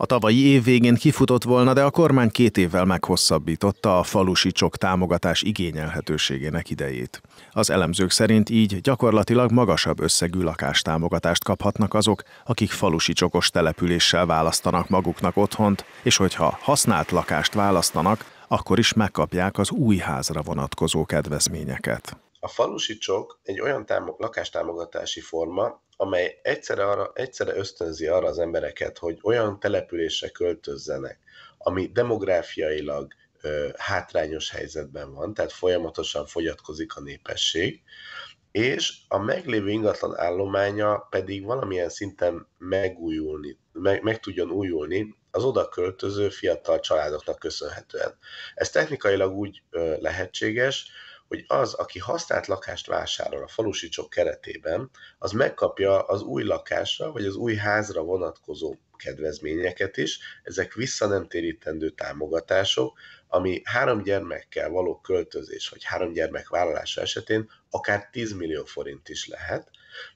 A tavalyi év végén kifutott volna, de a kormány két évvel meghosszabbította a falusi csok támogatás igényelhetőségének idejét. Az elemzők szerint így gyakorlatilag magasabb összegű lakástámogatást kaphatnak azok, akik falusi csokos településsel választanak maguknak otthont, és hogyha használt lakást választanak, akkor is megkapják az új házra vonatkozó kedvezményeket. A falusi csok egy olyan támog, lakástámogatási forma, amely egyszerre, arra, egyszerre ösztönzi arra az embereket, hogy olyan településre költözzenek, ami demográfiailag ö, hátrányos helyzetben van, tehát folyamatosan fogyatkozik a népesség, és a meglévő ingatlan állománya pedig valamilyen szinten megújulni, meg, meg tudjon újulni az oda költöző fiatal családoknak köszönhetően. Ez technikailag úgy ö, lehetséges, hogy az, aki használt lakást vásárol a falusi csok keretében, az megkapja az új lakásra vagy az új házra vonatkozó kedvezményeket is. Ezek vissza nem térítendő támogatások, ami három gyermekkel való költözés, vagy három gyermek vállalása esetén akár 10 millió forint is lehet,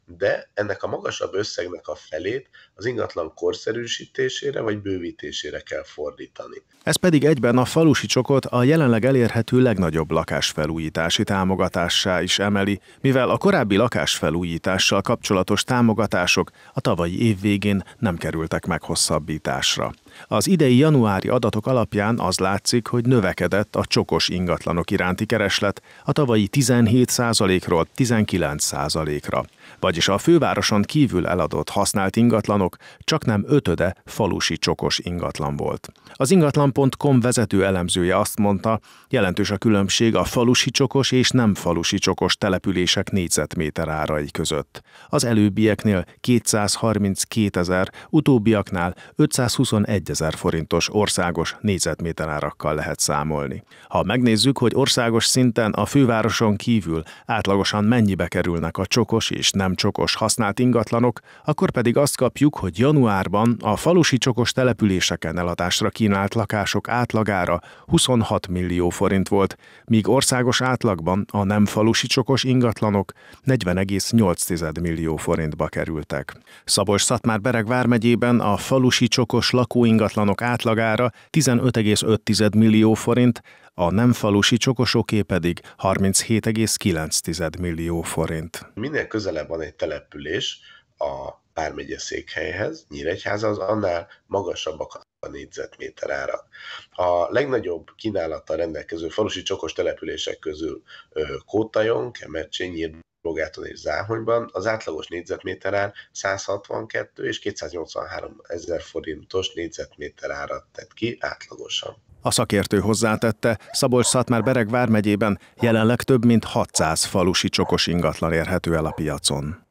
de ennek a magasabb összegnek a felét az ingatlan korszerűsítésére vagy bővítésére kell fordítani. Ez pedig egyben a falusi csokot a jelenleg elérhető legnagyobb lakásfelújítási támogatássá is emeli, mivel a korábbi lakásfelújítással kapcsolatos támogatások a tavalyi év végén nem kerültek meghosszabbításra. Az idei januári adatok alapján az látszik, hogy növekedett a csokos ingatlanok iránti kereslet a tavalyi 17%-ról 19%-ra. Vagyis a fővároson kívül eladott használt ingatlanok csak nem ötöde falusi csokos ingatlan volt. Az ingatlan.com vezető elemzője azt mondta, jelentős a különbség a falusi csokos és nem falusi csokos települések négyzetméter árai között. Az előbbieknél 232 ezer, utóbbiaknál 521 1000 forintos országos négyzetméter árakkal lehet számolni. Ha megnézzük, hogy országos szinten a fővároson kívül átlagosan mennyibe kerülnek a csokos és nem csokos használt ingatlanok, akkor pedig azt kapjuk, hogy januárban a falusi csokos településeken eladásra kínált lakások átlagára 26 millió forint volt, míg országos átlagban a nem falusi csokos ingatlanok 40,8 millió forintba kerültek. Szabolcs-Szatmár-Bereg vármegyében a falusi csokos lakóingatlanok ingatlanok átlagára 15,5 millió forint, a nem falusi csokosoké pedig 37,9 millió forint. Minél közelebb van egy település, a pármegye székhelyhez, Nyíregyháza az annál magasabbak a négyzetméter árak. A legnagyobb kínálattal rendelkező falusi csokos települések közül Kótajon, Kemercsén, Nyírbogáton és Záhonyban az átlagos négyzetméter ár 162 és 283 ezer forintos négyzetméter árat tett ki átlagosan. A szakértő hozzátette, Szabolcs-Szatmár-Bereg vármegyében jelenleg több mint 600 falusi csokos ingatlan érhető el a piacon.